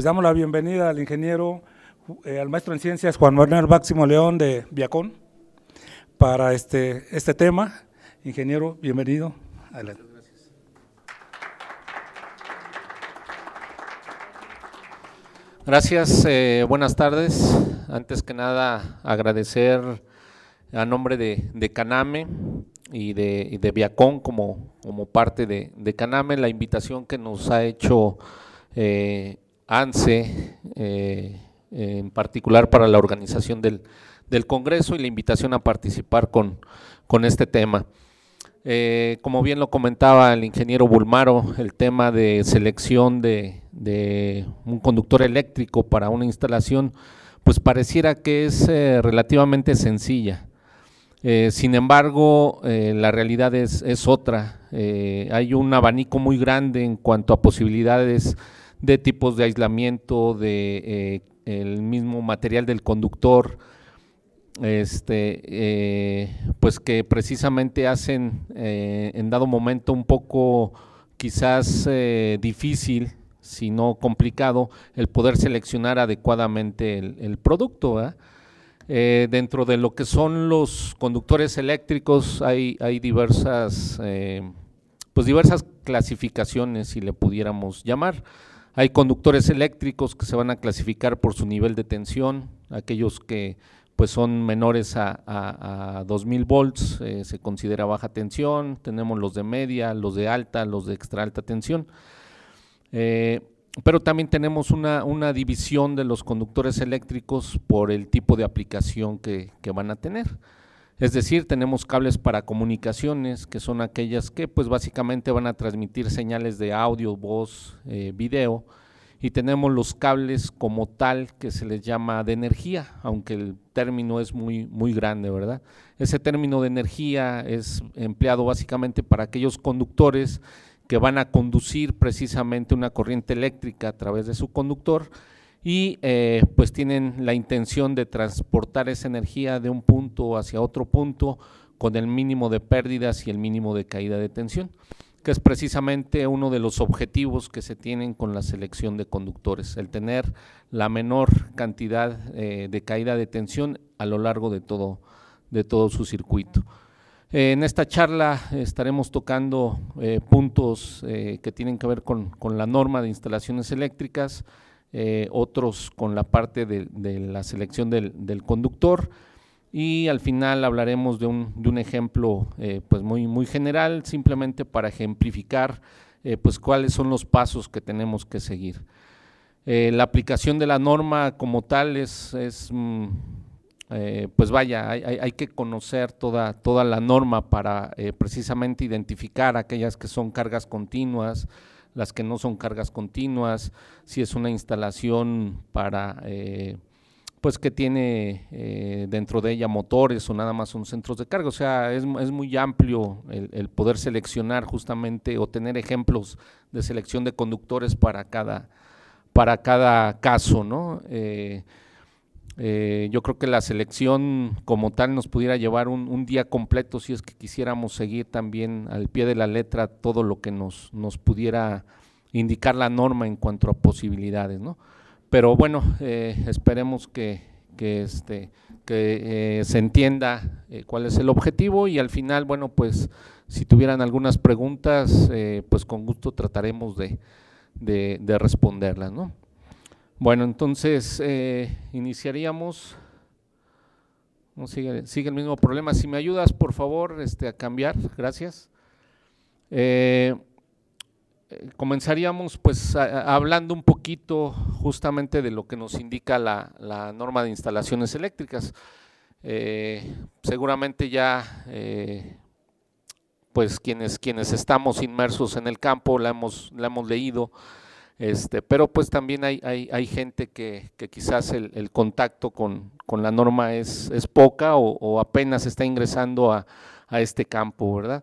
Pues damos la bienvenida al ingeniero, eh, al maestro en ciencias Juan Manuel Máximo León de Viacón para este, este tema. Ingeniero, bienvenido. Adelante. Gracias. Eh, buenas tardes. Antes que nada, agradecer a nombre de, Caname y de, y Viacón como, como parte de, Caname la invitación que nos ha hecho eh, ANSE, eh, eh, en particular para la organización del, Congreso y la invitación a participar con, con este tema. Eh, como bien lo comentaba el ingeniero Bulmaro, el tema de selección de, un conductor eléctrico para una instalación, pues pareciera que es relativamente sencilla. sin embargo, la realidad es, es otra. hay un abanico muy grande en cuanto a posibilidades de tipos de aislamiento, de eh, el mismo material del conductor, este, eh, pues que precisamente hacen eh, en dado momento un poco quizás difícil, si no complicado, el poder seleccionar adecuadamente el, producto. dentro de lo que son los conductores eléctricos hay, diversas, pues diversas clasificaciones, si le pudiéramos llamar. Hay conductores eléctricos que se van a clasificar por su nivel de tensión, aquellos que pues son menores a, 2000 volts, eh, se considera baja tensión, tenemos los de media, los de alta, los de extra alta tensión. Eh, pero también tenemos una, división de los conductores eléctricos por el tipo de aplicación que van a tener. Es decir, tenemos cables para comunicaciones, que son aquellas que pues básicamente van a transmitir señales de audio, voz, eh, video, y tenemos los cables como tal que se les llama de energía, aunque el término es muy, muy grande, ¿verdad? Ese término de energía es empleado básicamente para aquellos conductores que van a conducir precisamente una corriente eléctrica a través de su conductor y eh, pues tienen la intención de transportar esa energía de un punto hacia otro punto con el mínimo de pérdidas y el mínimo de caída de tensión, que es precisamente uno de los objetivos que se tienen con la selección de conductores, el tener la menor cantidad eh, de caída de tensión a lo largo de todo, de todo su circuito. en esta charla estaremos tocando eh, puntos que tienen que ver con, con la norma de instalaciones eléctricas, eh, otros con la parte de, la selección del, conductor y al final hablaremos de un, ejemplo eh, pues muy, muy general, simplemente para ejemplificar eh, pues cuáles son los pasos que tenemos que seguir. la aplicación de la norma como tal es, mm, pues vaya, hay, que conocer toda, toda la norma para precisamente identificar aquellas que son cargas continuas, las que no son cargas continuas, si es una instalación para, eh, pues que tiene eh, dentro de ella motores o nada más son centros de carga. O sea, es, muy amplio el, poder seleccionar justamente o tener ejemplos de selección de conductores para cada, para cada caso, ¿no? Eh, eh, yo creo que la selección como tal nos pudiera llevar un, día completo si es que quisiéramos seguir también al pie de la letra todo lo que nos, nos pudiera indicar la norma en cuanto a posibilidades, ¿no? Pero bueno, eh, esperemos que, que, este, que eh, se entienda cuál es el objetivo y al final, bueno, pues si tuvieran algunas preguntas, pues con gusto trataremos de, de, de responderlas, ¿no? Bueno, entonces eh, iniciaríamos. sigue, el mismo problema. Si me ayudas, por favor, este, a cambiar, gracias. Eh, comenzaríamos pues hablando un poquito justamente de lo que nos indica la, norma de instalaciones eléctricas. Eh, seguramente ya pues quienes, quienes estamos inmersos en el campo la hemos, la hemos leído. Este, pero pues también hay, hay, gente que, quizás el, contacto con, la norma es, es poca o, apenas está ingresando a, este campo, ¿verdad?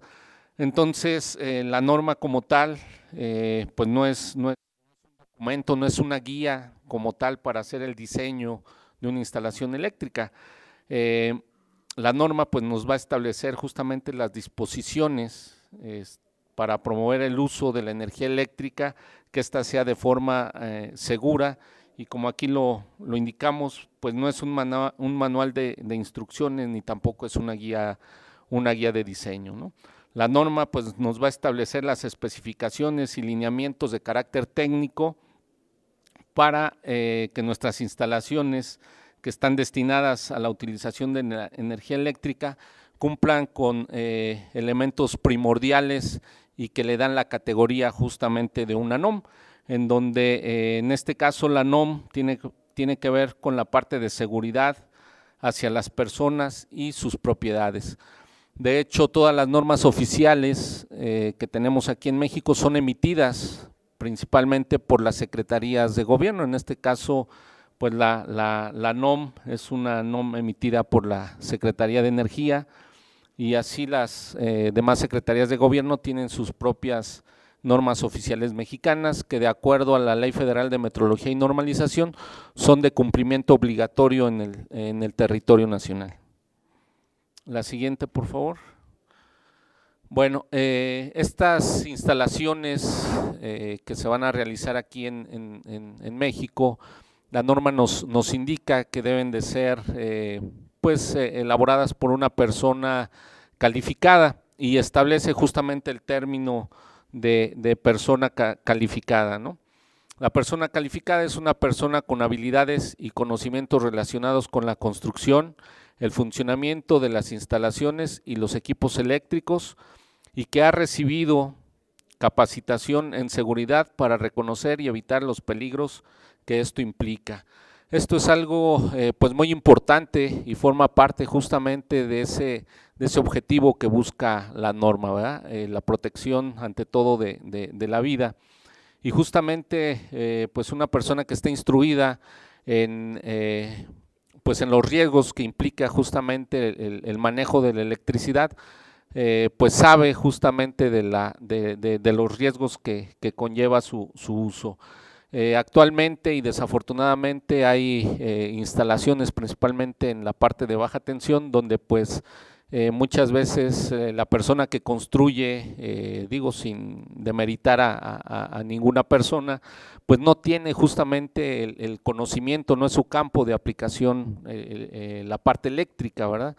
Entonces, eh, la norma como tal, eh, pues no es, no es un documento, no es una guía como tal para hacer el diseño de una instalación eléctrica. Eh, la norma pues nos va a establecer justamente las disposiciones este, para promover el uso de la energía eléctrica, que ésta sea de forma eh, segura y como aquí lo, indicamos, pues no es un, manual, un manual de, instrucciones ni tampoco es una guía, una guía de diseño. La norma pues nos va a establecer las especificaciones y lineamientos de carácter técnico para eh, que nuestras instalaciones que están destinadas a la utilización de energía eléctrica cumplan con eh, elementos primordiales y que le dan la categoría justamente de una NOM, en donde eh, en este caso la NOM tiene, tiene que ver con la parte de seguridad hacia las personas y sus propiedades. De hecho, todas las normas oficiales eh, que tenemos aquí en México son emitidas principalmente por las secretarías de gobierno. En este caso, pues la, la, la NOM es una NOM emitida por la Secretaría de Energía, y así las eh, demás secretarías de gobierno tienen sus propias normas oficiales mexicanas que de acuerdo a la Ley Federal de Metrología y Normalización son de cumplimiento obligatorio en el, en el territorio nacional. La siguiente, por favor. Bueno, eh, estas instalaciones eh, que se van a realizar aquí en, en México, la norma nos, nos, indica que deben de ser pues, eh, elaboradas por una persona calificada y establece justamente el término de, persona calificada, La persona calificada es una persona con habilidades y conocimientos relacionados con la construcción, el funcionamiento de las instalaciones y los equipos eléctricos y que ha recibido capacitación en seguridad para reconocer y evitar los peligros que esto implica. Esto es algo eh, pues, muy importante y forma parte justamente de ese, de ese objetivo que busca la norma, eh, la protección ante todo de, la vida. Y justamente eh, pues una persona que esté instruida pues, en, los riesgos que implica justamente el, manejo de la electricidad, pues sabe justamente de, los riesgos que, conlleva su uso. Eh, actualmente y desafortunadamente hay eh, instalaciones principalmente en la parte de baja tensión donde pues eh, muchas veces la persona que construye, digo sin demeritar a, ninguna persona, pues no tiene justamente el, el conocimiento, no es su campo de aplicación la parte eléctrica, ¿verdad?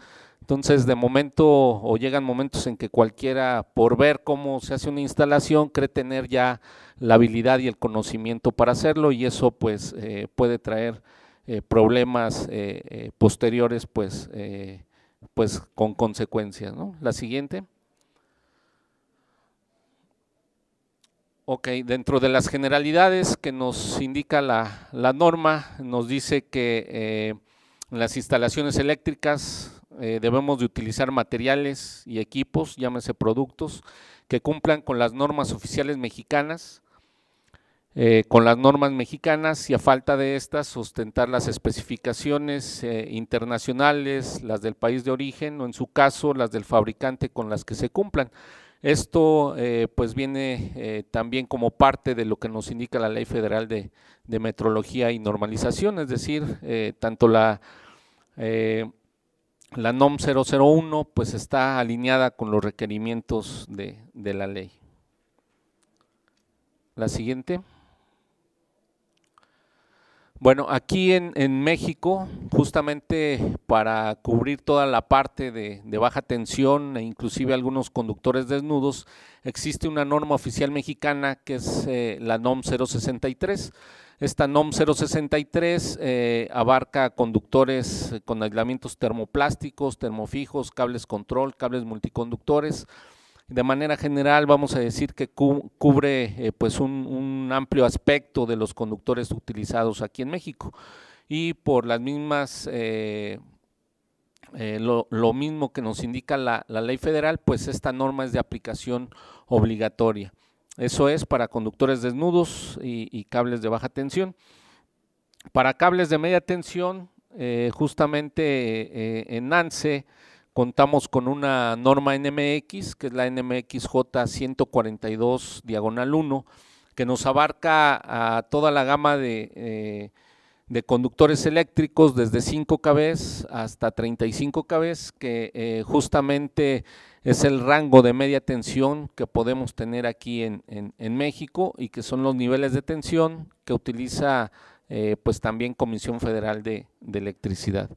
Entonces, de momento, o llegan momentos en que cualquiera, por ver cómo se hace una instalación, cree tener ya la habilidad y el conocimiento para hacerlo y eso pues eh, puede traer eh, problemas eh, posteriores pues, pues con consecuencias. La siguiente. Ok, dentro de las generalidades que nos indica la, la norma, nos dice que las instalaciones eléctricas eh, debemos de utilizar materiales y equipos, llámese productos, que cumplan con las normas oficiales mexicanas, eh, con las normas mexicanas y a falta de estas sustentar las especificaciones eh, internacionales, las del país de origen o en su caso las del fabricante con las que se cumplan. Esto pues viene también como parte de lo que nos indica la Ley Federal de, de Metrología y Normalización, es decir, tanto la la NOM 001 pues está alineada con los requerimientos de, la ley. La siguiente. Bueno, aquí en, en, México, justamente para cubrir toda la parte de, baja tensión e inclusive algunos conductores desnudos, existe una norma oficial mexicana que es eh, la NOM 063 esta NOM 063 eh, abarca conductores con aislamientos termoplásticos, termofijos, cables control, cables multiconductores. De manera general vamos a decir que cubre eh, pues un, amplio aspecto de los conductores utilizados aquí en México. Y por las mismas, eh, lo, mismo que nos indica la ley federal, pues esta norma es de aplicación obligatoria. Eso es para conductores desnudos y, cables de baja tensión. Para cables de media tensión, eh, justamente eh, eh, en ANSE contamos con una norma NMX, que es la NMXJ 142 diagonal 1, que nos abarca a toda la gama de de conductores eléctricos desde 5 kV hasta 35 kB, que eh, justamente es el rango de media tensión que podemos tener aquí en, México y que son los niveles de tensión que utiliza eh, pues también Comisión Federal de, Electricidad.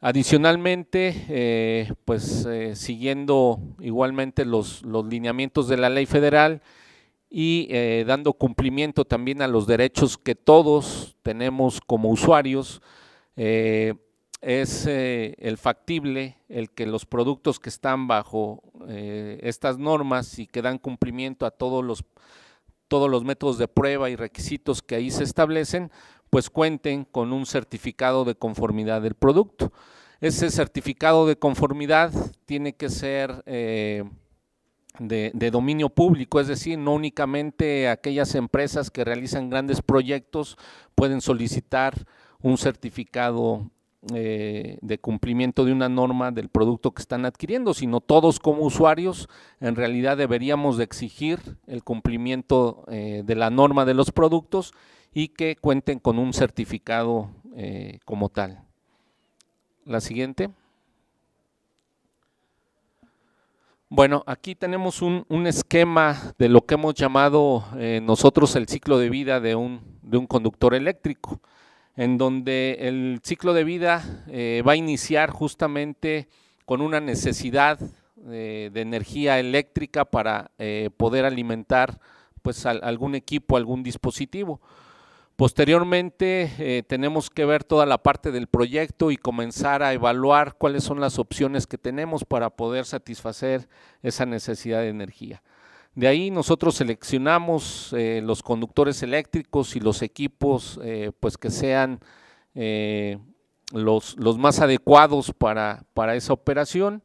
Adicionalmente, eh, pues siguiendo igualmente los, los lineamientos de la ley federal, y eh, dando cumplimiento también a los derechos que todos tenemos como usuarios. Eh, es eh, el factible el que los productos que están bajo estas normas y que dan cumplimiento a todos los, todos los métodos de prueba y requisitos que ahí se establecen, pues cuenten con un certificado de conformidad del producto. Ese certificado de conformidad tiene que ser de, dominio público, es decir, no únicamente aquellas empresas que realizan grandes proyectos pueden solicitar un certificado eh, de cumplimiento de una norma del producto que están adquiriendo, sino todos como usuarios en realidad deberíamos de exigir el cumplimiento eh, de la norma de los productos y que cuenten con un certificado eh, como tal. La siguiente. Bueno, aquí tenemos un, esquema de lo que hemos llamado eh, nosotros el ciclo de vida de un, conductor eléctrico, en donde el ciclo de vida eh, va a iniciar justamente con una necesidad eh, de energía eléctrica para poder alimentar pues, algún equipo, algún dispositivo. Posteriormente eh, tenemos que ver toda la parte del proyecto y comenzar a evaluar cuáles son las opciones que tenemos para poder satisfacer esa necesidad de energía. De ahí nosotros seleccionamos eh, los conductores eléctricos y los equipos eh, pues que sean los, más adecuados para esa operación.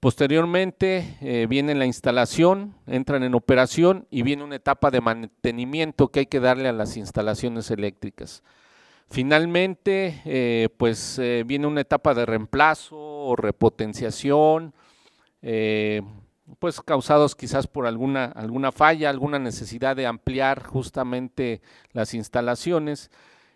Posteriormente eh, viene la instalación, entran en operación y viene una etapa de mantenimiento que hay que darle a las instalaciones eléctricas. Finalmente, eh, pues eh, viene una etapa de reemplazo o repotenciación, pues causados quizás por alguna, alguna falla, alguna necesidad de ampliar justamente las instalaciones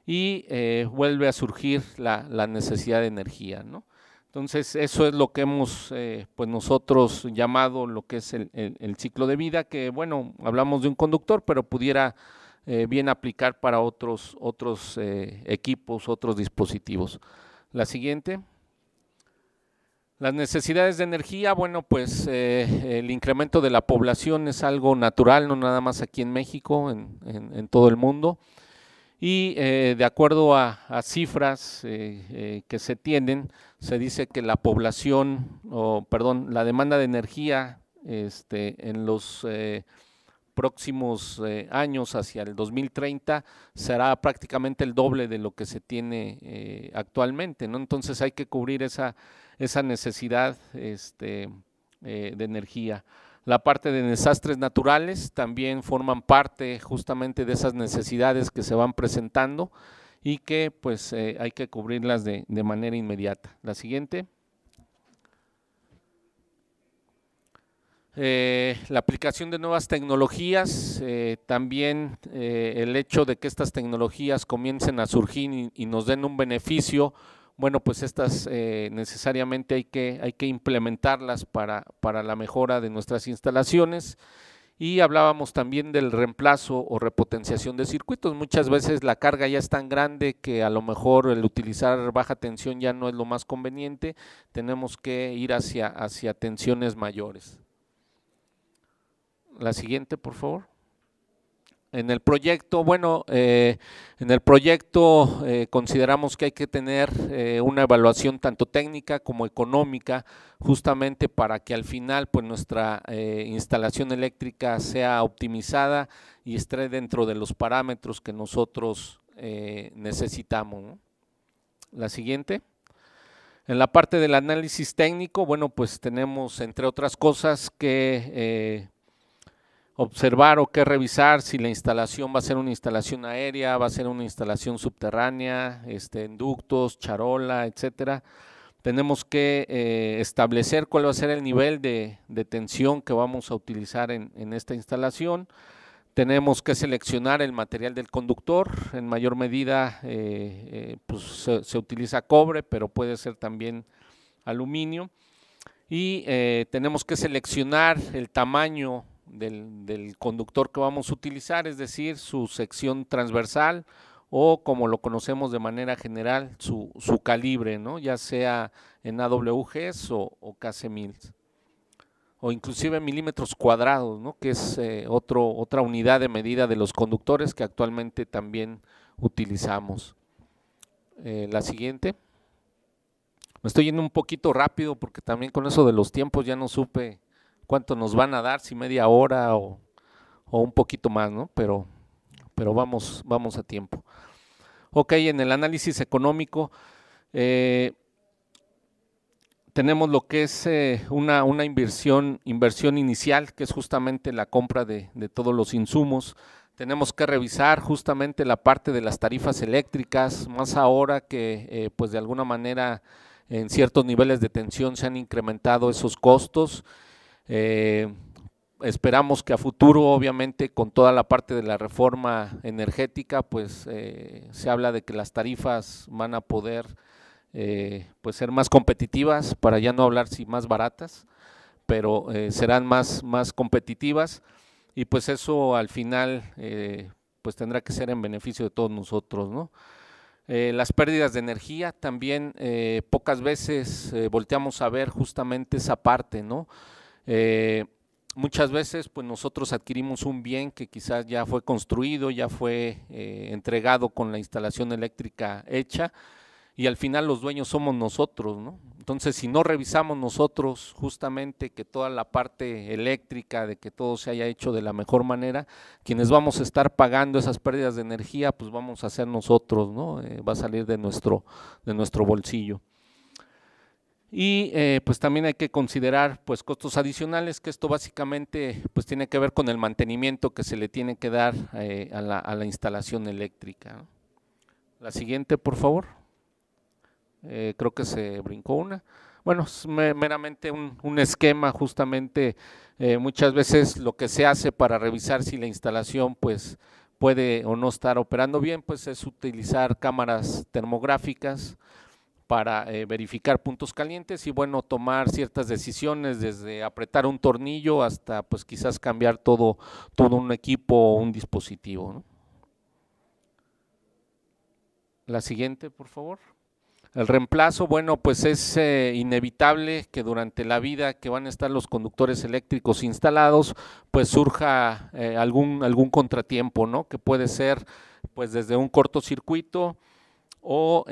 y vuelve a surgir la, la necesidad de energía, ¿no? Entonces, eso es lo que hemos, eh, pues nosotros llamado lo que es el, ciclo de vida, que bueno, hablamos de un conductor, pero pudiera eh, bien aplicar para otros, otros eh, equipos, otros dispositivos. La siguiente. Las necesidades de energía, bueno, pues el incremento de la población es algo natural, no nada más aquí en México, en todo el mundo. Y eh, de acuerdo a, cifras eh, eh, que se tienen, se dice que la población, o perdón, la demanda de energía este, en los próximos años hacia el 2030 será prácticamente el doble de lo que se tiene actualmente. ¿no? Entonces hay que cubrir esa, esa necesidad este, de energía. La parte de desastres naturales también forman parte justamente de esas necesidades que se van presentando y que pues eh, hay que cubrirlas de, manera inmediata. La siguiente. Eh, la aplicación de nuevas tecnologías, eh, también el hecho de que estas tecnologías comiencen a surgir y, nos den un beneficio bueno, pues estas eh, necesariamente hay que, hay que implementarlas para, para la mejora de nuestras instalaciones. Y hablábamos también del reemplazo o repotenciación de circuitos. Muchas veces la carga ya es tan grande que a lo mejor el utilizar baja tensión ya no es lo más conveniente. Tenemos que ir hacia, hacia tensiones mayores. La siguiente, por favor en el proyecto, bueno, eh, en el proyecto eh, consideramos que hay que tener eh, una evaluación tanto técnica como económica, justamente para que al final pues nuestra instalación eléctrica sea optimizada y esté dentro de los parámetros que nosotros necesitamos. La siguiente. En la parte del análisis técnico, bueno, pues tenemos entre otras cosas que observar o qué revisar si la instalación va a ser una instalación aérea, va a ser una instalación subterránea, este, en charola, etcétera. Tenemos que eh, establecer cuál va a ser el nivel de, tensión que vamos a utilizar en, esta instalación. Tenemos que seleccionar el material del conductor. En mayor medida eh, eh, pues, se, utiliza cobre, pero puede ser también aluminio y tenemos que seleccionar el tamaño del, conductor que vamos a utilizar, es decir, su sección transversal o como lo conocemos de manera general, su, calibre, ¿no? ya sea en AWGs o, o KC1000, o inclusive milímetros cuadrados, ¿no? que es eh, otro, otra unidad de medida de los conductores que actualmente también utilizamos. Eh, la siguiente. Me estoy yendo un poquito rápido porque también con eso de los tiempos ya no supe cuánto nos van a dar, si media hora o, un poquito más, ¿no? Pero, pero vamos, vamos a tiempo. Ok, en el análisis económico eh, tenemos lo que es eh, una, inversión, inversión inicial, que es justamente la compra de, todos los insumos. Tenemos que revisar justamente la parte de las tarifas eléctricas, más ahora que eh, pues de alguna manera en ciertos niveles de tensión se han incrementado esos costos eh, esperamos que a futuro, obviamente, con toda la parte de la reforma energética, pues eh, se habla de que las tarifas van a poder eh, pues ser más competitivas, para ya no hablar si más baratas, pero serán más, más competitivas y pues eso al final pues tendrá que ser en beneficio de todos nosotros, ¿no? las pérdidas de energía también pocas veces volteamos a ver justamente esa parte, ¿no? Eh, muchas veces pues nosotros adquirimos un bien que quizás ya fue construido, ya fue eh, entregado con la instalación eléctrica hecha y al final los dueños somos nosotros, ¿no? Entonces si no revisamos nosotros justamente que toda la parte eléctrica, de que todo se haya hecho de la mejor manera, quienes vamos a estar pagando esas pérdidas de energía pues vamos a ser nosotros, ¿no? Eh, va a salir de nuestro, de nuestro bolsillo. Y eh, pues también hay que considerar pues costos adicionales, que esto básicamente pues tiene que ver con el mantenimiento que se le tiene que dar eh, a, la, instalación eléctrica. La siguiente, por favor. Eh, creo que se brincó una. Bueno, es meramente un, un esquema justamente muchas veces lo que se hace para revisar si la instalación pues puede o no estar operando bien, pues es utilizar cámaras termográficas, para eh, verificar puntos calientes y bueno, tomar ciertas decisiones desde apretar un tornillo hasta pues quizás cambiar todo, todo un equipo o un dispositivo. La siguiente, por favor. El reemplazo, bueno, pues es eh, inevitable que durante la vida que van a estar los conductores eléctricos instalados, pues surja eh, algún, algún contratiempo, ¿no? Que puede ser pues desde un cortocircuito o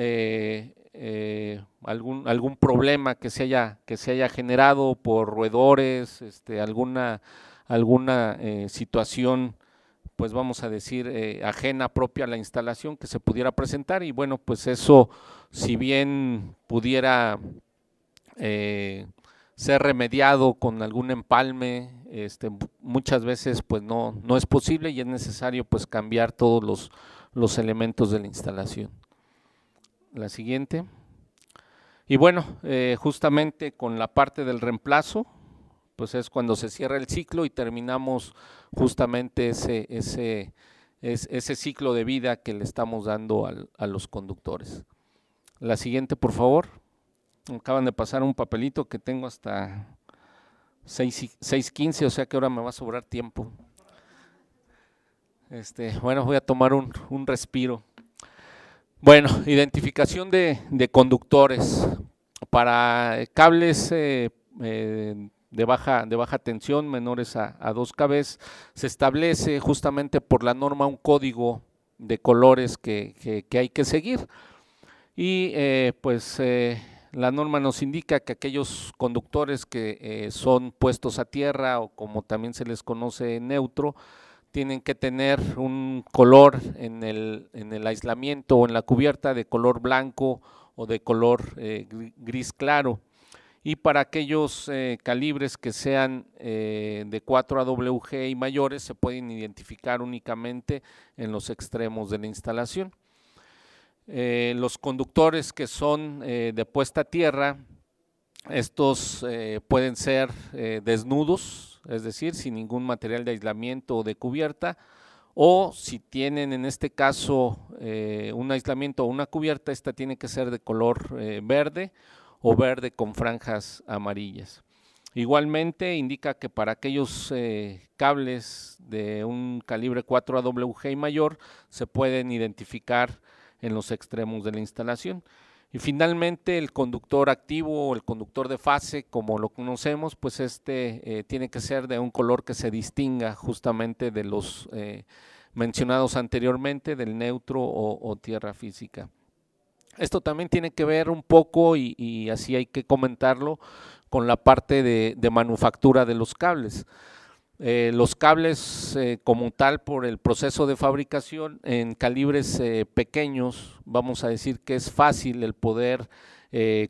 eh, algún, algún problema que se haya, que se haya generado por roedores, este, alguna, alguna eh, situación, pues vamos a decir, eh, ajena propia a la instalación que se pudiera presentar. Y bueno, pues eso, si bien pudiera ser remediado con algún empalme, este, muchas veces pues no, es posible y es necesario pues cambiar todos los elementos de la instalación la siguiente. Y bueno, eh, justamente con la parte del reemplazo, pues es cuando se cierra el ciclo y terminamos justamente ese, ese, ese ciclo de vida que le estamos dando a los conductores. La siguiente, por favor. Acaban de pasar un papelito que tengo hasta 6.15, o sea que ahora me va a sobrar tiempo. Este, bueno, voy a tomar un respiro. Bueno, identificación de, conductores para cables eh, eh, de baja, tensión, menores a, dos 2 se establece justamente por la norma un código de colores que, hay que seguir. Y eh, pues la norma nos indica que aquellos conductores que son puestos a tierra o como también se les conoce neutro, tienen que tener un color en el, aislamiento o en la cubierta de color blanco o de color eh, gris claro. Y para aquellos eh, calibres que sean eh, de 4 AWG y mayores, se pueden identificar únicamente en los extremos de la instalación. los conductores que son de puesta a tierra, estos pueden ser desnudos, es decir, sin ningún material de aislamiento o de cubierta, o si tienen en este caso eh, un aislamiento o una cubierta, esta tiene que ser de color eh, verde o verde con franjas amarillas. Igualmente indica que para aquellos eh, cables de un calibre 4 AWG y mayor se pueden identificar en los extremos de la instalación. Y finalmente el conductor activo o el conductor de fase, como lo conocemos, pues este eh, tiene que ser de un color que se distinga justamente de los eh, mencionados anteriormente, del neutro o, tierra física. Esto también tiene que ver un poco, y, así hay que comentarlo, con la parte de manufactura de los cables. Eh, los cables eh, como tal por el proceso de fabricación en calibres eh, pequeños, vamos a decir que es fácil el poder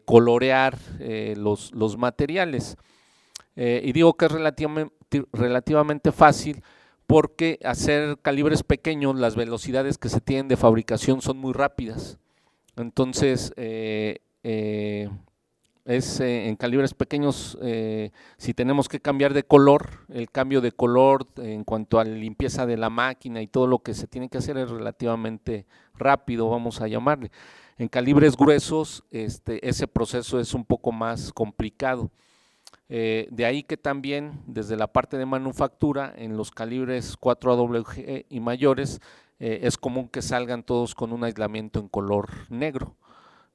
colorear los, materiales. y digo que es relativamente fácil porque hacer calibres pequeños, las velocidades que se tienen de fabricación son muy rápidas. Entonces, es eh, en calibres pequeños, eh, si tenemos que cambiar de color, el cambio de color en cuanto a la limpieza de la máquina y todo lo que se tiene que hacer es relativamente rápido, vamos a llamarle. En calibres gruesos, este, ese proceso es un poco más complicado. Eh, de ahí que también desde la parte de manufactura, en los calibres 4AWG y mayores, es común que salgan todos con un aislamiento en color negro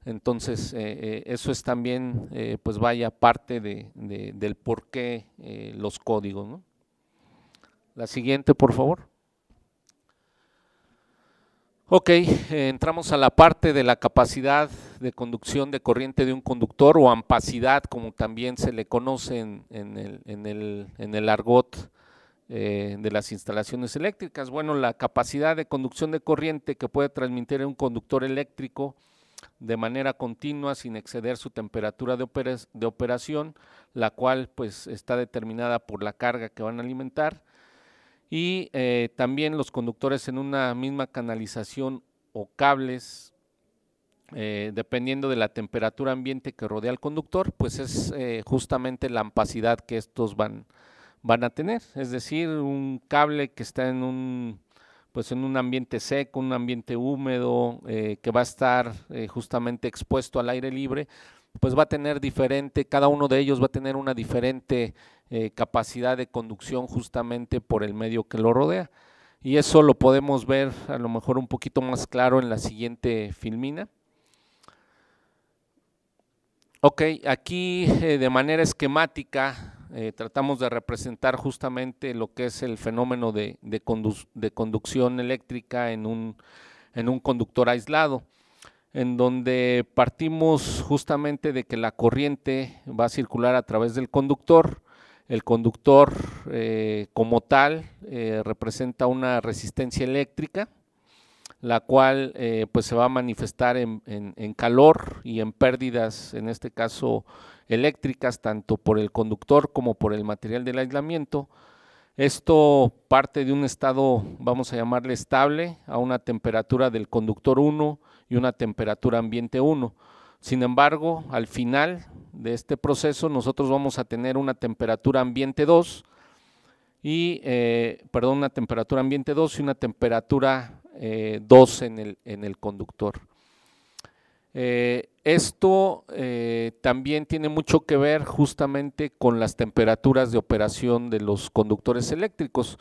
entonces, eh, eh, eso es también, eh, pues vaya, parte de, del por qué los códigos. La siguiente, por favor. Ok, entramos a la parte de la capacidad de conducción de corriente de un conductor o ampacidad, como también se le conoce en, el, en el, argot de las instalaciones eléctricas. Bueno, la capacidad de conducción de corriente que puede transmitir un conductor eléctrico de manera continua sin exceder su temperatura de, operación, la cual pues está determinada por la carga que van a alimentar y eh, también los conductores en una misma canalización o cables, eh, dependiendo de la temperatura ambiente que rodea al conductor, pues es eh, justamente la ampacidad que estos van, van a tener. Es decir, un cable que está en un pues en un ambiente seco, un ambiente húmedo, eh, que va a estar eh, justamente expuesto al aire libre, pues va a tener diferente, cada uno de ellos va a tener una diferente eh, capacidad de conducción justamente por el medio que lo rodea. Y eso lo podemos ver a lo mejor un poquito más claro en la siguiente filmina. Ok, aquí de manera esquemática eh, tratamos de representar justamente lo que es el fenómeno de, conducción eléctrica en un, conductor aislado en donde partimos justamente de que la corriente va a circular a través del conductor. El conductor eh, como tal eh, representa una resistencia eléctrica, la cual pues se va a manifestar en, en, calor y en pérdidas, en este caso eléctricas, tanto por el conductor como por el material del aislamiento. Esto parte de un estado, vamos a llamarle estable, a una temperatura del conductor 1 y una temperatura ambiente 1. Sin embargo, al final de este proceso nosotros vamos a tener una temperatura ambiente 2 y, eh, perdón, una temperatura ambiente 2 y una temperatura eh, en el, en el conductor. Eh, esto eh, también tiene mucho que ver justamente con las temperaturas de operación de los conductores eléctricos.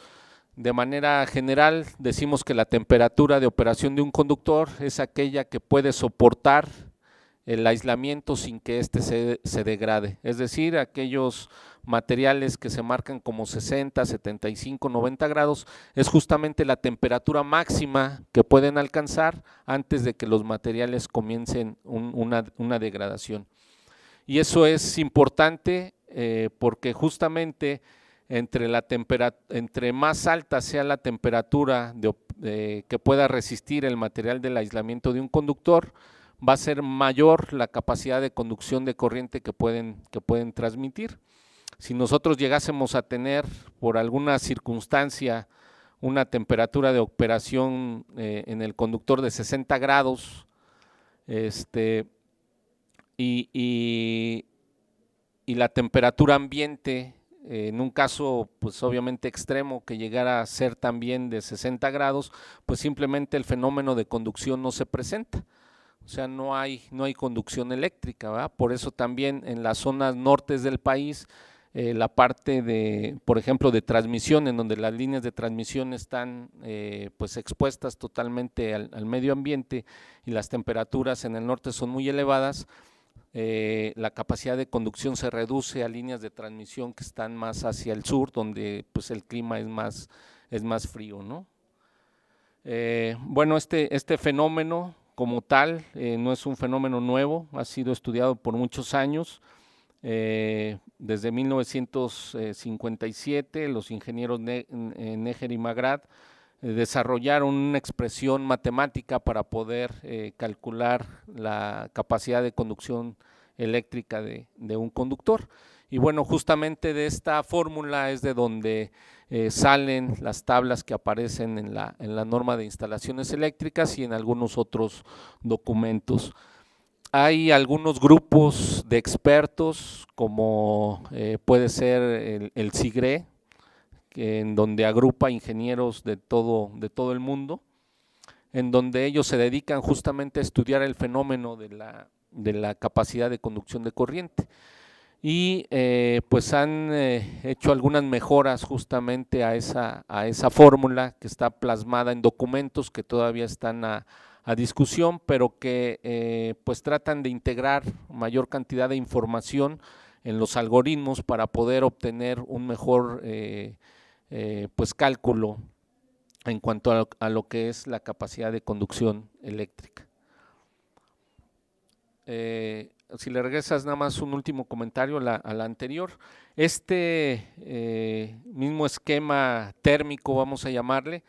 De manera general, decimos que la temperatura de operación de un conductor es aquella que puede soportar el aislamiento sin que éste se, degrade. Es decir, aquellos materiales que se marcan como 60, 75, 90 grados es justamente la temperatura máxima que pueden alcanzar antes de que los materiales comiencen una, degradación. Y eso es importante eh, porque justamente entre, la entre más alta sea la temperatura eh, que pueda resistir el material del aislamiento de un conductor, va a ser mayor la capacidad de conducción de corriente que pueden, que pueden transmitir. Si nosotros llegásemos a tener por alguna circunstancia una temperatura de operación eh, en el conductor de 60 grados, este, y, la temperatura ambiente, eh, en un caso pues obviamente extremo que llegara a ser también de 60 grados, pues simplemente el fenómeno de conducción no se presenta o sea, no hay, no hay conducción eléctrica, Por eso también en las zonas nortes del país, eh, la parte de, por ejemplo, de transmisión, en donde las líneas de transmisión están eh, pues expuestas totalmente al, medio ambiente y las temperaturas en el norte son muy elevadas, eh, la capacidad de conducción se reduce a líneas de transmisión que están más hacia el sur, donde pues el clima es más, es más frío, ¿no? bueno, este, este fenómeno como tal, eh, no es un fenómeno nuevo, ha sido estudiado por muchos años. Eh, desde 1957, los ingenieros eh, Neger y Magrat desarrollaron una expresión matemática para poder calcular la capacidad de conducción eléctrica de un conductor. Y bueno, justamente de esta fórmula es de donde eh, salen las tablas que aparecen en la, norma de instalaciones eléctricas y en algunos otros documentos. Hay algunos grupos de expertos, como eh, puede ser el, el CIGRE, en donde agrupa ingenieros de todo, de todo el mundo, en donde ellos se dedican justamente a estudiar el fenómeno de la capacidad de conducción de corriente y eh, pues han eh, hecho algunas mejoras justamente a esa, a esa fórmula que está plasmada en documentos que todavía están a, discusión, pero que eh, pues tratan de integrar mayor cantidad de información en los algoritmos para poder obtener un mejor pues cálculo en cuanto a lo, que es la capacidad de conducción eléctrica si le regresas nada más un último comentario a la, anterior, este eh, mismo esquema térmico, vamos a llamarle,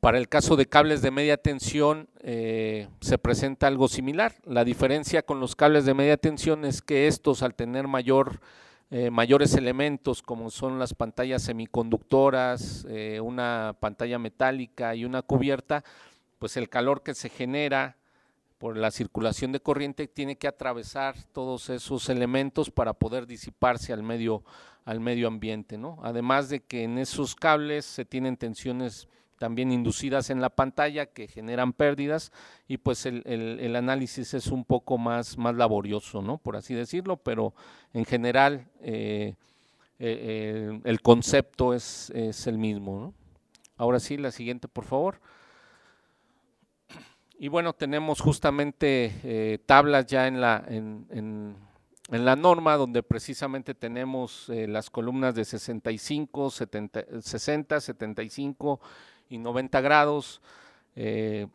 para el caso de cables de media tensión eh, se presenta algo similar. La diferencia con los cables de media tensión es que estos al tener mayor, eh, mayores elementos como son las pantallas semiconductoras, una pantalla metálica y una cubierta, pues el calor que se genera por la circulación de corriente, tiene que atravesar todos esos elementos para poder disiparse al medio, ambiente. ¿no? Además de que en esos cables se tienen tensiones también inducidas en la pantalla que generan pérdidas y pues el, el, análisis es un poco más, laborioso, ¿no? por así decirlo, pero en general eh, eh, el concepto es, el mismo. Ahora sí, la siguiente, por favor y bueno, tenemos justamente eh, tablas ya en la, en, la norma donde precisamente tenemos eh, las columnas de 65, 70, 60, 75 y 90 grados eh,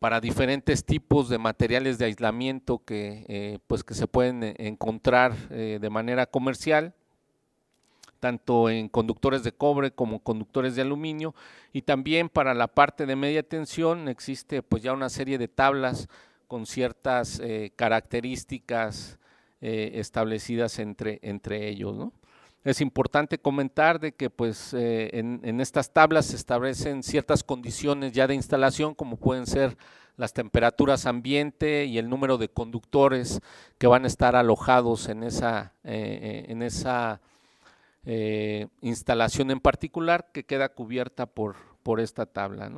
para diferentes tipos de materiales de aislamiento que, pues que se pueden encontrar de manera comercial tanto en conductores de cobre como conductores de aluminio y también para la parte de media tensión existe pues ya una serie de tablas con ciertas eh, características eh, establecidas entre, entre ellos. Es importante comentar de que pues eh, en, en, estas tablas se establecen ciertas condiciones ya de instalación como pueden ser las temperaturas ambiente y el número de conductores que van a estar alojados en esa, en esa eh, instalación en particular que queda cubierta por, esta tabla.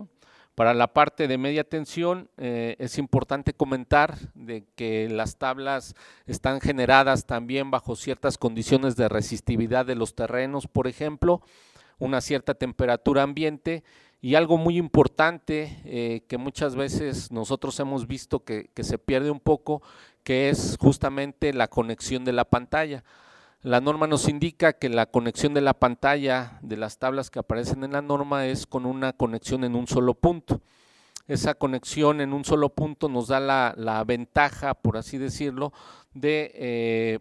Para la parte de media tensión eh, es importante comentar de que las tablas están generadas también bajo ciertas condiciones de resistividad de los terrenos, por ejemplo, una cierta temperatura ambiente y algo muy importante eh, que muchas veces nosotros hemos visto que se pierde un poco, que es justamente la conexión de la pantalla. La norma nos indica que la conexión de la pantalla de las tablas que aparecen en la norma es con una conexión en un solo punto. Esa conexión en un solo punto nos da la, ventaja, por así decirlo, de,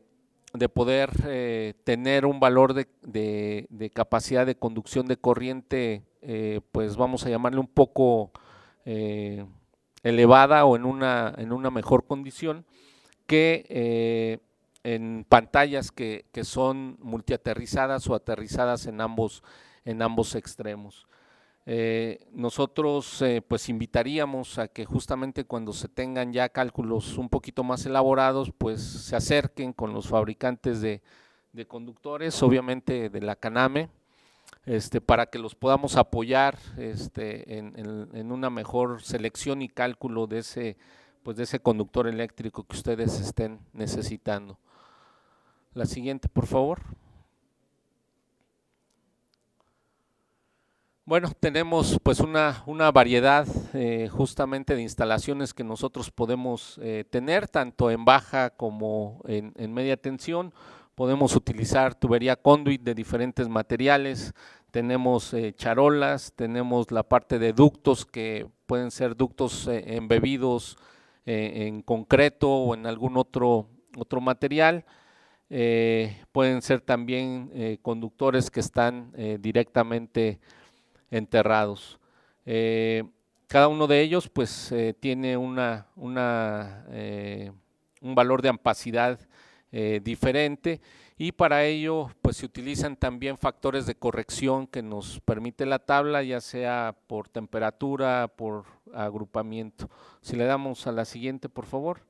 eh, poder eh, tener un valor de, capacidad de conducción de corriente, eh, pues vamos a llamarle un poco elevada o en una, en una mejor condición que en pantallas que, que, son multiaterrizadas o aterrizadas en ambos, en ambos extremos. Eh, nosotros eh, pues invitaríamos a que justamente cuando se tengan ya cálculos un poquito más elaborados, pues se acerquen con los fabricantes de, conductores, obviamente de la Caname, este, para que los podamos apoyar este, en, en, una mejor selección y cálculo de ese, pues de ese conductor eléctrico que ustedes estén necesitando. La siguiente, por favor. Bueno, tenemos pues una, variedad eh, justamente de instalaciones que nosotros podemos eh, tener, tanto en baja como en, media tensión. Podemos utilizar tubería conduit de diferentes materiales, tenemos eh, charolas, tenemos la parte de ductos que pueden ser ductos embebidos en concreto o en algún otro, otro material. Eh, pueden ser también eh, conductores que están eh, directamente enterrados. cada uno de ellos pues tiene una, un valor de ampacidad diferente y para ello pues se utilizan también factores de corrección que nos permite la tabla ya sea por temperatura, por agrupamiento. Si le damos a la siguiente por favor.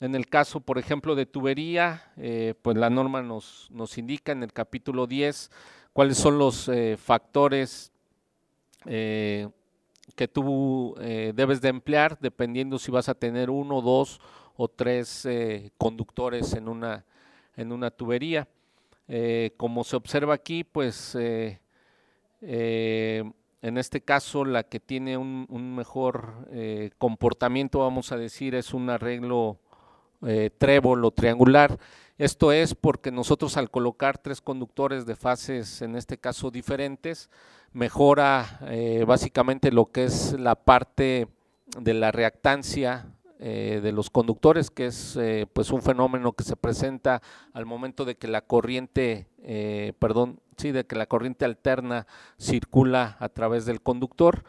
En el caso, por ejemplo, de tubería, eh, pues la norma nos, nos, indica en el capítulo 10 cuáles son los eh, factores eh, que tú debes de emplear, dependiendo si vas a tener uno, dos o tres conductores en una, en una tubería. como se observa aquí, pues en este caso, la que tiene un, mejor comportamiento, vamos a decir, es un arreglo eh, trébol o triangular. Esto es porque nosotros al colocar tres conductores de fases, en este caso diferentes, mejora eh, básicamente lo que es la parte de la reactancia eh, de los conductores, que es pues un fenómeno que se presenta al momento de que la corriente, perdón, sí, de que la corriente alterna circula a través del conductor.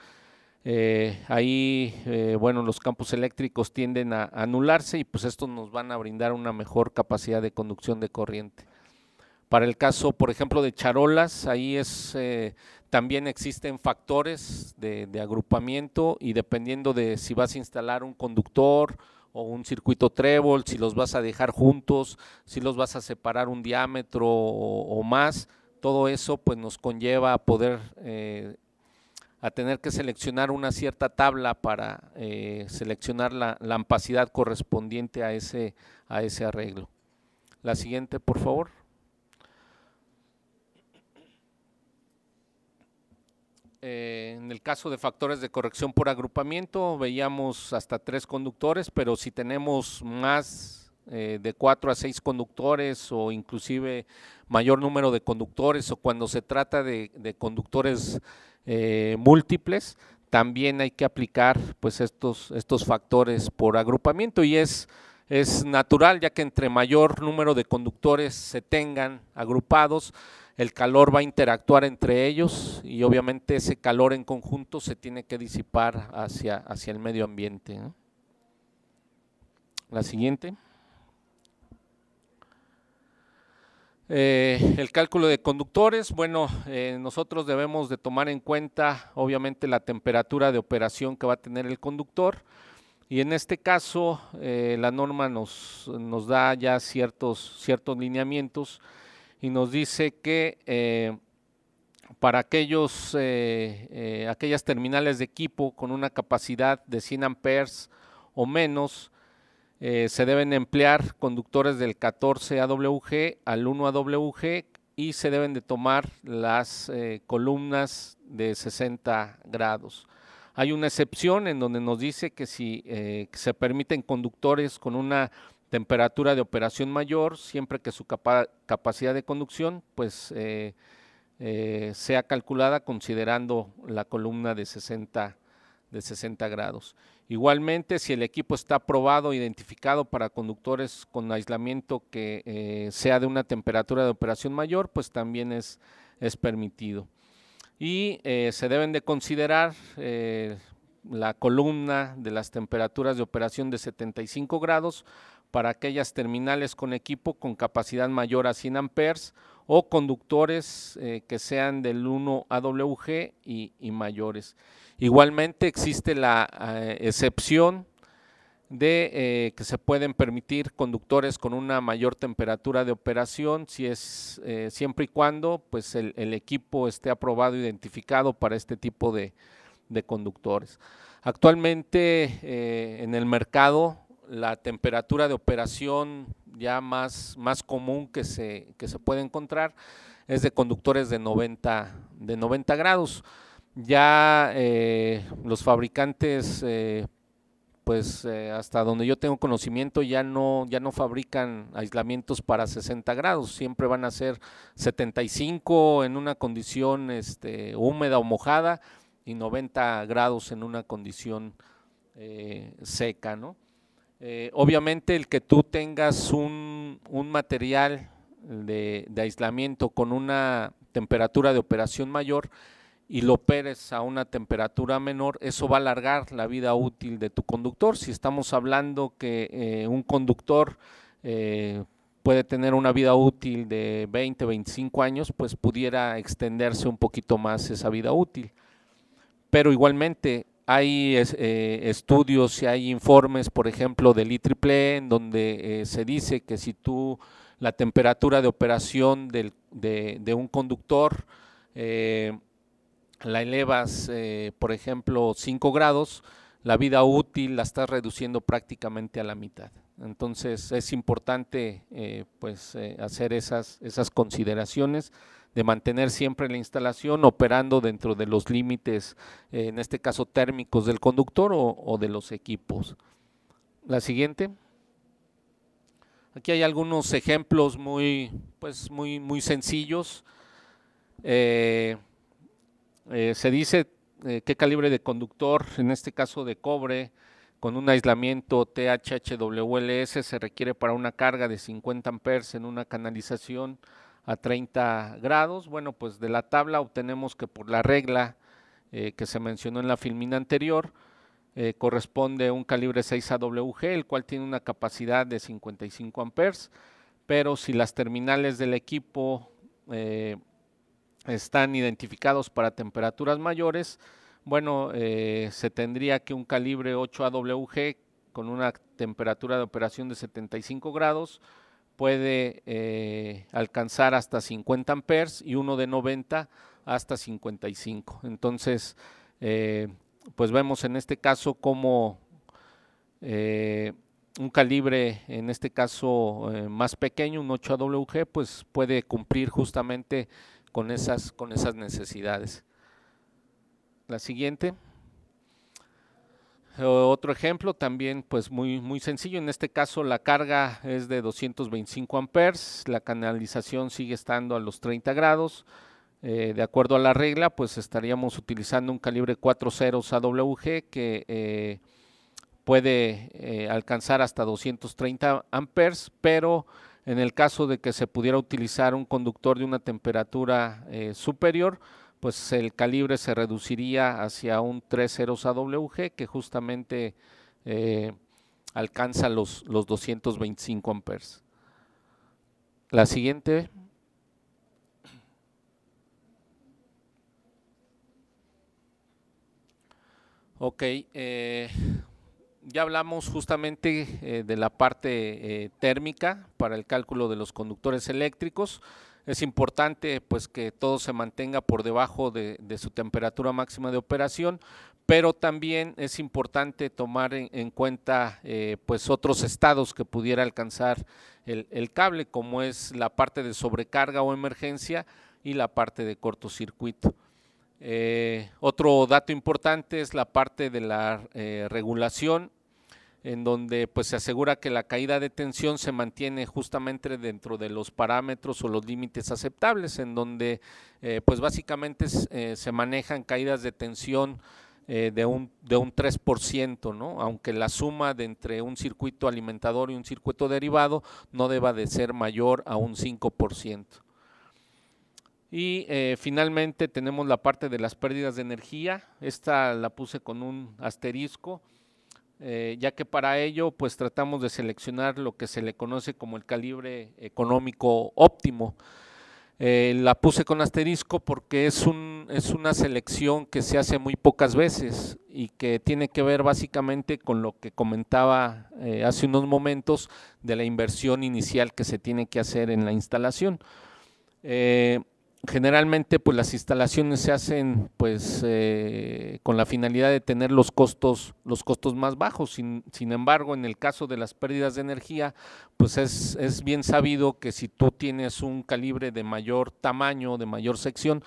Eh, ahí, eh, bueno, los campos eléctricos tienden a anularse y pues estos nos van a brindar una mejor capacidad de conducción de corriente. Para el caso, por ejemplo, de charolas, ahí es eh, también existen factores de, agrupamiento y dependiendo de si vas a instalar un conductor o un circuito trébol, si los vas a dejar juntos, si los vas a separar un diámetro o, o más, todo eso pues nos conlleva a poder a tener que seleccionar una cierta tabla para eh, seleccionar la, la, ampacidad correspondiente a ese, a ese arreglo. La siguiente, por favor. Eh, en el caso de factores de corrección por agrupamiento, veíamos hasta tres conductores, pero si tenemos más eh, de cuatro a seis conductores o inclusive mayor número de conductores o cuando se trata de conductores eh, múltiples, también hay que aplicar pues estos, estos factores por agrupamiento y es, es natural ya que entre mayor número de conductores se tengan agrupados, el calor va a interactuar entre ellos y obviamente ese calor en conjunto se tiene que disipar hacia, hacia el medio ambiente. La siguiente. Eh, el cálculo de conductores, bueno, eh, nosotros debemos de tomar en cuenta obviamente la temperatura de operación que va a tener el conductor y en este caso eh, la norma nos, da ya ciertos, ciertos lineamientos y nos dice que para aquellos, aquellas terminales de equipo con una capacidad de 100 amperes o menos, eh, se deben emplear conductores del 14 AWG al 1 AWG y se deben de tomar las eh, columnas de 60 grados. Hay una excepción en donde nos dice que si eh, se permiten conductores con una temperatura de operación mayor, siempre que su capacidad de conducción pues, sea calculada considerando la columna de de 60 grados. Igualmente, si el equipo está probado identificado para conductores con aislamiento que eh, sea de una temperatura de operación mayor, pues también es, permitido. Y eh, se deben de considerar eh, la columna de las temperaturas de operación de 75 grados para aquellas terminales con equipo con capacidad mayor a 100 amperes o conductores eh, que sean del 1 AWG y, mayores. Igualmente existe la eh, excepción de eh, que se pueden permitir conductores con una mayor temperatura de operación si es siempre y cuando pues el, equipo esté aprobado identificado para este tipo de, de conductores. Actualmente en el mercado la temperatura de operación ya más, más común que se, que se puede encontrar es de conductores de 90, de 90 grados. Ya eh, los fabricantes, eh, pues eh, hasta donde yo tengo conocimiento, ya no, ya no fabrican aislamientos para 60 grados, siempre van a ser 75 en una condición este, húmeda o mojada y 90 grados en una condición seca, ¿no? Eh, obviamente el que tú tengas un, material de, aislamiento con una temperatura de operación mayor y lo operes a una temperatura menor, eso va a alargar la vida útil de tu conductor. Si estamos hablando que eh, un conductor eh, puede tener una vida útil de 20, 25 años, pues pudiera extenderse un poquito más esa vida útil. Pero igualmente, hay eh, estudios y hay informes, por ejemplo, del IEEE, e, en donde eh, se dice que si tú la temperatura de operación de, un conductor eh, la elevas, por ejemplo, 5 grados, la vida útil la estás reduciendo prácticamente a la mitad. Entonces es importante pues, hacer esas, esas consideraciones de mantener siempre la instalación operando dentro de los límites, eh, en este caso térmicos del conductor o, de los equipos. La siguiente. Aquí hay algunos ejemplos muy, pues, muy, muy sencillos. Eh, eh, se dice qué calibre de conductor, en este caso de cobre, con un aislamiento THHWLS se requiere para una carga de 50 amperes en una canalización a 30 grados. Bueno, pues de la tabla obtenemos que por la regla eh, que se mencionó en la filmina anterior, eh, corresponde un calibre 6 AWG, el cual tiene una capacidad de 55 amperes, pero si las terminales del equipo eh, están identificados para temperaturas mayores, bueno, se tendría que un calibre 8 AWG con una temperatura de operación de 75 grados, puede eh, alcanzar hasta 50 amperes y uno de 90 hasta 55. Entonces, eh, pues vemos en este caso como eh, un calibre, en este caso más pequeño, un 8 AWG, pues puede cumplir justamente con esas, con esas necesidades. La siguiente. Otro ejemplo también pues muy, muy sencillo, en este caso la carga es de 225 amperes, la canalización sigue estando a los 30 grados, eh, de acuerdo a la regla pues estaríamos utilizando un calibre 40 AWG que eh, puede eh, alcanzar hasta 230 amperes, pero en el caso de que se pudiera utilizar un conductor de una temperatura superior, pues el calibre se reduciría hacia un 3.0 AWG que justamente eh, alcanza los, 225 amperes. La siguiente. Ok, eh, ya hablamos justamente eh, de la parte térmica para el cálculo de los conductores eléctricos. Es importante pues que todo se mantenga por debajo de, su temperatura máxima de operación, pero también es importante tomar en, cuenta eh, pues otros estados que pudiera alcanzar el, cable, como es la parte de sobrecarga o emergencia y la parte de cortocircuito. Eh, otro dato importante es la parte de la eh, regulación en donde pues se asegura que la caída de tensión se mantiene justamente dentro de los parámetros o los límites aceptables, en donde eh, pues básicamente eh, se manejan caídas de tensión eh, de, un, 3%, aunque la suma de entre un circuito alimentador y un circuito derivado no deba de ser mayor a un 5%. Y finalmente tenemos la parte de las pérdidas de energía. Esta la puse con un asterisco. Eh, ya que para ello pues tratamos de seleccionar lo que se le conoce como el calibre económico óptimo. Eh, la puse con asterisco porque es, un, es una selección que se hace muy pocas veces y que tiene que ver básicamente con lo que comentaba eh, hace unos momentos de la inversión inicial que se tiene que hacer en la instalación generalmente pues las instalaciones se hacen pues eh, con la finalidad de tener los costos los costos más bajos sin, embargo en el caso de las pérdidas de energía pues es, bien sabido que si tú tienes un calibre de mayor tamaño de mayor sección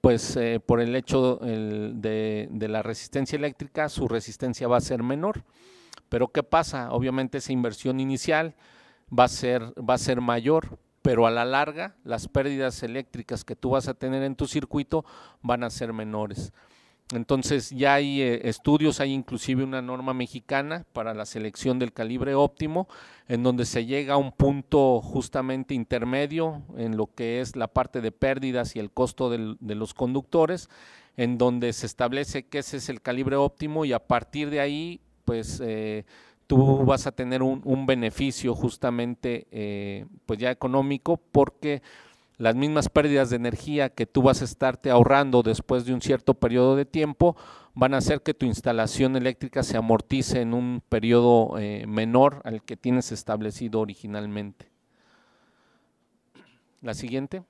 pues eh, por el hecho de, de, la resistencia eléctrica su resistencia va a ser menor pero qué pasa obviamente esa inversión inicial va a ser va a ser mayor pero a la larga las pérdidas eléctricas que tú vas a tener en tu circuito van a ser menores. Entonces ya hay eh, estudios, hay inclusive una norma mexicana para la selección del calibre óptimo, en donde se llega a un punto justamente intermedio en lo que es la parte de pérdidas y el costo de los conductores, en donde se establece que ese es el calibre óptimo y a partir de ahí, pues... Eh, tú vas a tener un, beneficio justamente eh, pues ya económico porque las mismas pérdidas de energía que tú vas a estarte ahorrando después de un cierto periodo de tiempo van a hacer que tu instalación eléctrica se amortice en un periodo eh, menor al que tienes establecido originalmente. La siguiente.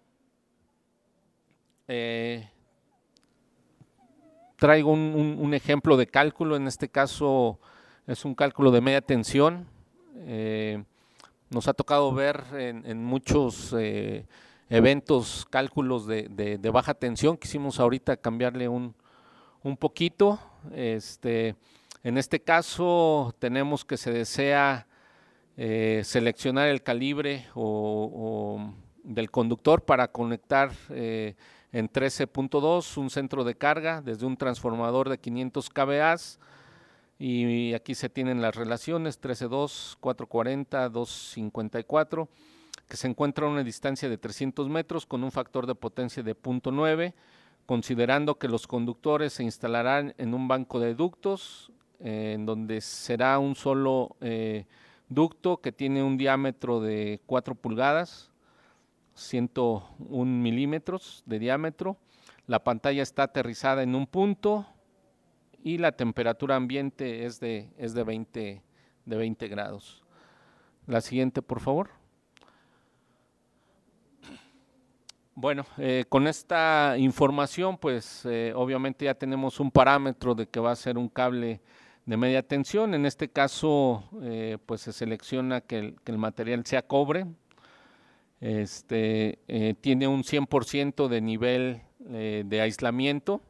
Eh, traigo un ejemplo de cálculo, en este caso es un cálculo de media tensión. Eh, nos ha tocado ver en, muchos eh, eventos cálculos de, baja tensión. Quisimos ahorita cambiarle un, poquito. Este, en este caso tenemos que se desea eh, seleccionar el calibre o, del conductor para conectar en 13.2 un centro de carga desde un transformador de 500 kVA y aquí se tienen las relaciones 132, 440, 254, que se encuentra a una distancia de 300 metros con un factor de potencia de 0.9, considerando que los conductores se instalarán en un banco de ductos, eh, en donde será un solo eh, ducto que tiene un diámetro de 4 pulgadas, 101 milímetros de diámetro. La pantalla está aterrizada en un punto, y la temperatura ambiente es de, es de, 20, de 20 grados. La siguiente, por favor. Bueno, eh, con esta información, pues eh, obviamente ya tenemos un parámetro de que va a ser un cable de media tensión. En este caso, eh, pues se selecciona que el, que el, material sea cobre. Este, tiene un 100% de nivel de aislamiento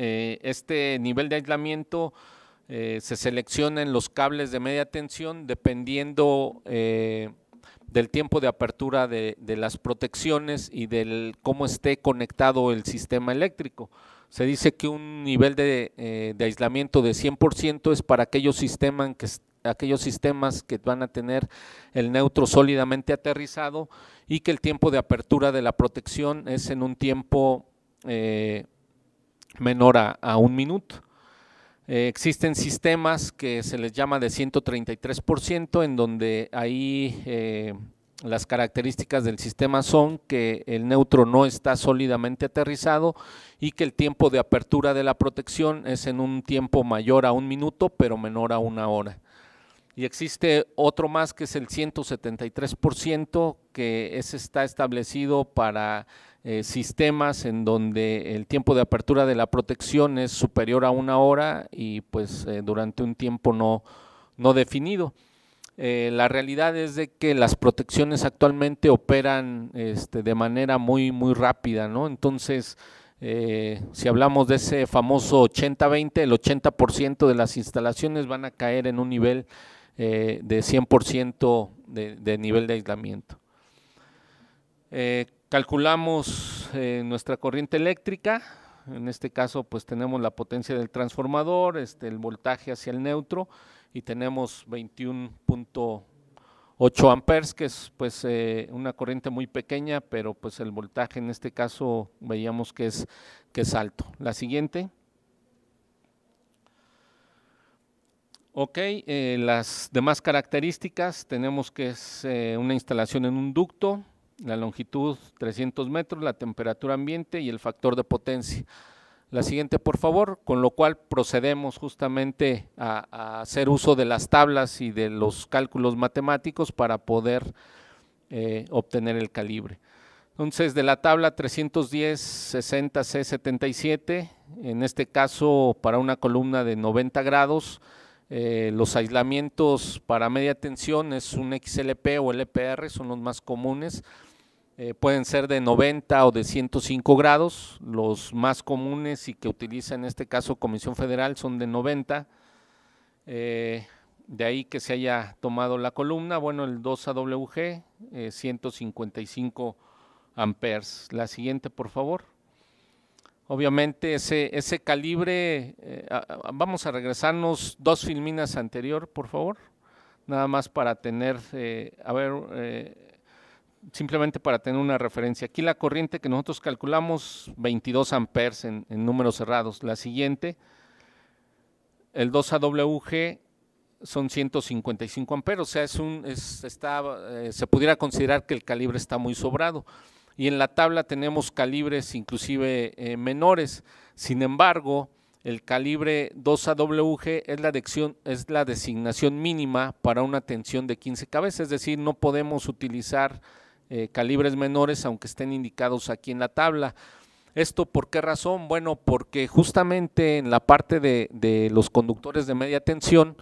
eh, este nivel de aislamiento eh, se selecciona en los cables de media tensión dependiendo eh, del tiempo de apertura de, las protecciones y del cómo esté conectado el sistema eléctrico. Se dice que un nivel de, aislamiento de 100% es para aquellos sistemas que, aquellos sistemas que van a tener el neutro sólidamente aterrizado y que el tiempo de apertura de la protección es en un tiempo menor a, un minuto. Eh, existen sistemas que se les llama de 133%, en donde ahí eh, las características del sistema son que el neutro no está sólidamente aterrizado y que el tiempo de apertura de la protección es en un tiempo mayor a un minuto, pero menor a una hora. Y existe otro más que es el 173%, que está establecido para eh, sistemas en donde el tiempo de apertura de la protección es superior a una hora y pues eh, durante un tiempo no, no definido. Eh, la realidad es de que las protecciones actualmente operan este, de manera muy, muy rápida, ¿no? Entonces, si hablamos de ese famoso 80-20, el 80% de las instalaciones van a caer en un nivel de 100% de, de, nivel de aislamiento. Calculamos eh, nuestra corriente eléctrica, en este caso pues tenemos la potencia del transformador, este, el voltaje hacia el neutro y tenemos 21.8 amperes, que es pues eh, una corriente muy pequeña, pero pues el voltaje en este caso veíamos que es, que alto. La siguiente. Ok, eh, las demás características, tenemos que es una instalación en un ducto, la longitud 300 metros, la temperatura ambiente y el factor de potencia. La siguiente, por favor, con lo cual procedemos justamente a, hacer uso de las tablas y de los cálculos matemáticos para poder eh, obtener el calibre. Entonces, de la tabla 310-60C77, en este caso para una columna de 90 grados, eh, los aislamientos para media tensión es un XLP o LPR, son los más comunes. Eh, pueden ser de 90 o de 105 grados. Los más comunes y que utiliza en este caso Comisión Federal son de 90. Eh, de ahí que se haya tomado la columna. Bueno, el 2AWG, 155 eh, amperes. La siguiente, por favor. Obviamente ese, ese calibre, vamos a regresarnos dos filminas anterior, por favor, nada más para tener, a ver, simplemente para tener una referencia, aquí la corriente que nosotros calculamos 22 amperes en, números cerrados, la siguiente, el 2AWG son 155 amperes, o sea, es un, eh, se pudiera considerar que el calibre está muy sobrado. Y en la tabla tenemos calibres inclusive eh, menores, sin embargo, el calibre 2AWG es la, es la designación mínima para una tensión de 15 cabezas, es decir, no podemos utilizar eh, calibres menores, aunque estén indicados aquí en la tabla. ¿Esto por qué razón? Bueno, porque justamente en la parte de, los conductores de media tensión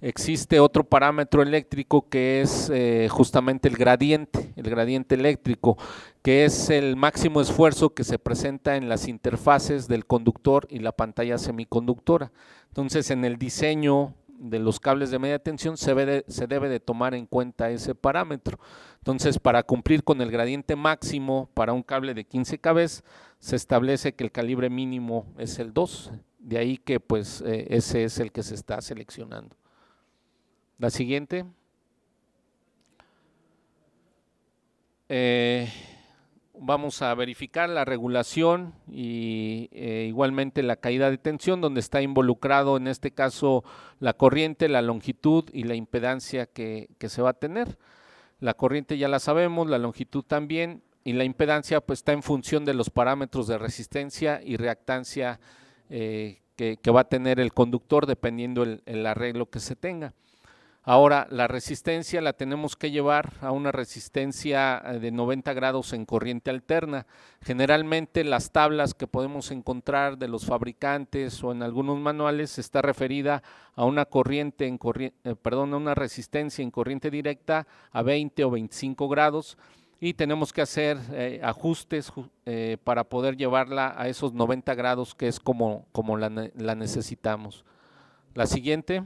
existe otro parámetro eléctrico que es eh, justamente el gradiente, el gradiente eléctrico, que es el máximo esfuerzo que se presenta en las interfaces del conductor y la pantalla semiconductora. Entonces, en el diseño de los cables de media tensión, se, se debe de tomar en cuenta ese parámetro. Entonces, para cumplir con el gradiente máximo para un cable de 15 cabezas se establece que el calibre mínimo es el 2, de ahí que pues eh, ese es el que se está seleccionando. La siguiente. Eh, vamos a verificar la regulación y eh, igualmente la caída de tensión donde está involucrado en este caso la corriente, la longitud y la impedancia que, se va a tener. La corriente ya la sabemos, la longitud también y la impedancia pues está en función de los parámetros de resistencia y reactancia eh, que, va a tener el conductor dependiendo el arreglo que se tenga. Ahora, la resistencia la tenemos que llevar a una resistencia eh, de 90 grados en corriente alterna. Generalmente las tablas que podemos encontrar de los fabricantes o en algunos manuales está referida a una corriente en eh, perdón, una resistencia en corriente directa a 20 o 25 grados y tenemos que hacer eh, ajustes para poder llevarla a esos 90 grados que es como, como la necesitamos. La siguiente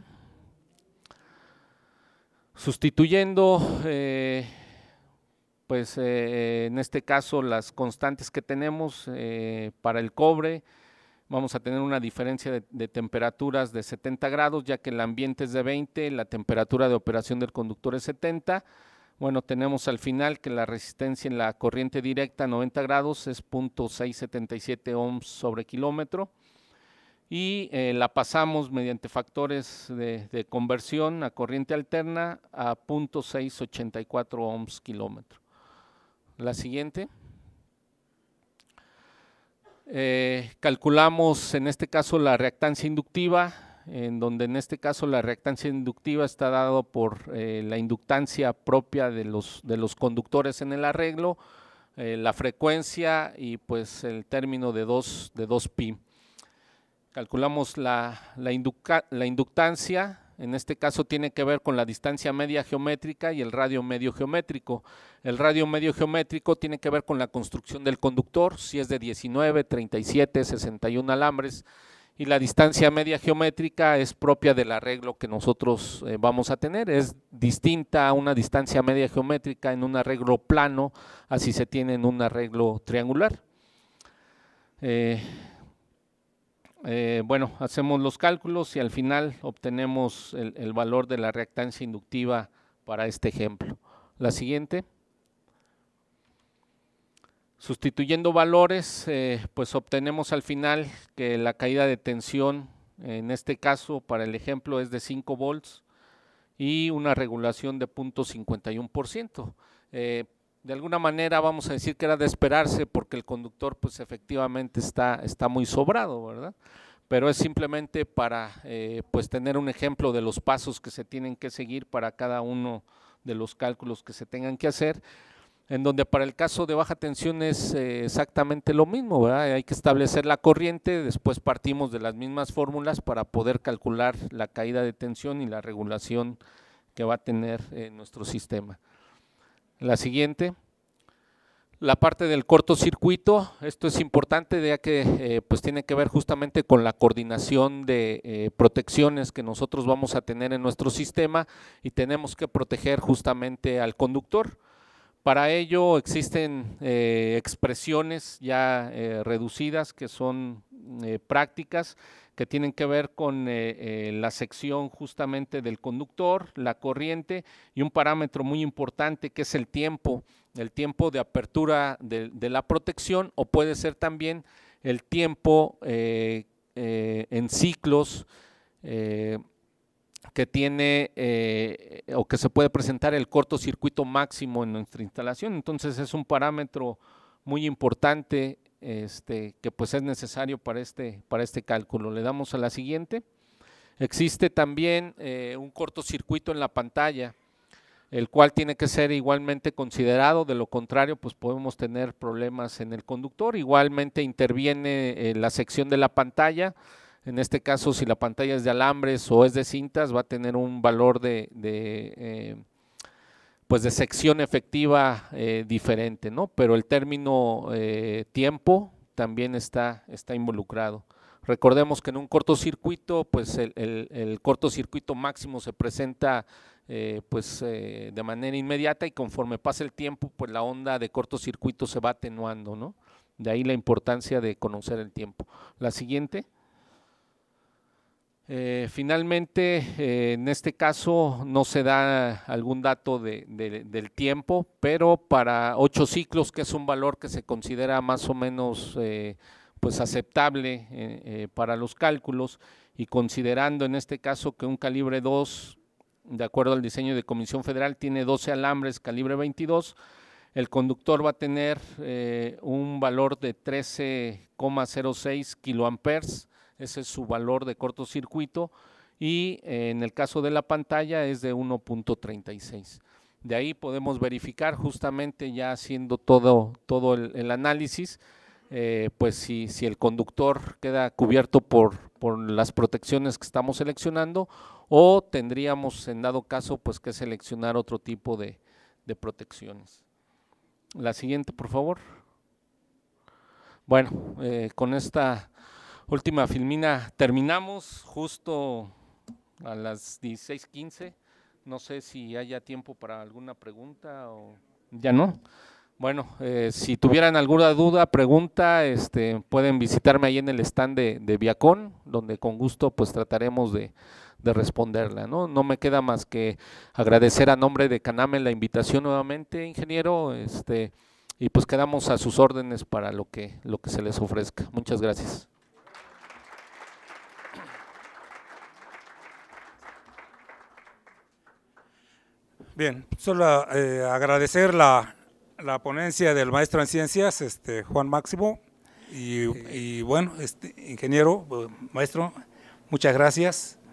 sustituyendo, eh, pues eh, eh, en este caso, las constantes que tenemos para el cobre. Vamos a tener una diferencia de, de, temperaturas de 70 grados, ya que el ambiente es de 20, la temperatura de operación del conductor es 70. Bueno, tenemos al final que la resistencia en la corriente directa a 90 grados es 0.677 ohms sobre kilómetro y eh, la pasamos mediante factores de, conversión a corriente alterna a 0.684 ohms kilómetro. La siguiente. Eh, calculamos en este caso la reactancia inductiva, en donde en este caso la reactancia inductiva está dado por eh, la inductancia propia de los, de los conductores en el arreglo, la frecuencia y pues el término de 2 de 2 pi. Calculamos la, la, inductancia, en este caso tiene que ver con la distancia media geométrica y el radio medio geométrico. El radio medio geométrico tiene que ver con la construcción del conductor, si es de 19, 37, 61 alambres, y la distancia media geométrica es propia del arreglo que nosotros eh, vamos a tener. Es distinta a una distancia media geométrica en un arreglo plano, así se tiene en un arreglo triangular. Eh, eh, bueno, hacemos los cálculos y al final obtenemos el, valor de la reactancia inductiva para este ejemplo. La siguiente. Sustituyendo valores, eh, pues obtenemos al final que la caída de tensión, en este caso para el ejemplo es de 5 volts y una regulación de 0.51% de alguna manera vamos a decir que era de esperarse porque el conductor pues efectivamente está, está muy sobrado, ¿verdad? Pero es simplemente para eh, pues tener un ejemplo de los pasos que se tienen que seguir para cada uno de los cálculos que se tengan que hacer, en donde para el caso de baja tensión es eh, exactamente lo mismo, ¿verdad? Hay que establecer la corriente, después partimos de las mismas fórmulas para poder calcular la caída de tensión y la regulación que va a tener eh, nuestro sistema. La siguiente. La parte del cortocircuito, esto es importante ya que eh, pues tiene que ver justamente con la coordinación de eh, protecciones que nosotros vamos a tener en nuestro sistema y tenemos que proteger justamente al conductor. Para ello existen eh, expresiones ya eh, reducidas que son eh, prácticas que tienen que ver con la sección justamente del conductor, la corriente y un parámetro muy importante que es el tiempo, el tiempo de apertura de, de la protección o puede ser también el tiempo en ciclos que tiene eh, o que se puede presentar el cortocircuito máximo en nuestra instalación. Entonces es un parámetro muy importante este, que pues es necesario para este, para este cálculo. Le damos a la siguiente. Existe también eh, un cortocircuito en la pantalla, el cual tiene que ser igualmente considerado, de lo contrario pues podemos tener problemas en el conductor. Igualmente interviene eh, la sección de la pantalla, en este caso, si la pantalla es de alambres o es de cintas, va a tener un valor de, eh, pues de sección efectiva eh, diferente, ¿no? Pero el término eh, tiempo también está, está involucrado. Recordemos que en un cortocircuito, pues el, cortocircuito máximo se presenta pues de manera inmediata y conforme pasa el tiempo, pues la onda de cortocircuito se va atenuando, ¿no? De ahí la importancia de conocer el tiempo. La siguiente. Eh, finalmente, eh, en este caso no se da algún dato del tiempo, pero para ocho ciclos, que es un valor que se considera más o menos eh, pues aceptable para los cálculos, y considerando en este caso que un calibre 2, de acuerdo al diseño de Comisión Federal, tiene 12 alambres calibre 22, el conductor va a tener un valor de 13,06 kiloamperes ese es su valor de cortocircuito. Y eh, en el caso de la pantalla es de 1.36. De ahí podemos verificar justamente ya haciendo todo, todo el, análisis, eh, pues si, el conductor queda cubierto por, por las protecciones que estamos seleccionando o tendríamos en dado caso pues que seleccionar otro tipo de, protecciones. La siguiente, por favor. Bueno, eh, con esta última filmina. Terminamos justo a las 16:15. No sé si haya tiempo para alguna pregunta ya no. Bueno, eh, si tuvieran alguna duda, pregunta, este, pueden visitarme ahí en el stand de, de donde con gusto pues trataremos de, de responderla. ¿no? no me queda más que agradecer a nombre de Caname la invitación nuevamente, ingeniero, este, y pues quedamos a sus órdenes para lo que, lo que se les ofrezca. Muchas gracias. Bien, solo eh, agradecer la, ponencia del maestro en ciencias, este, Juan Máximo, y, y bueno, este, ingeniero, eh, maestro, muchas gracias.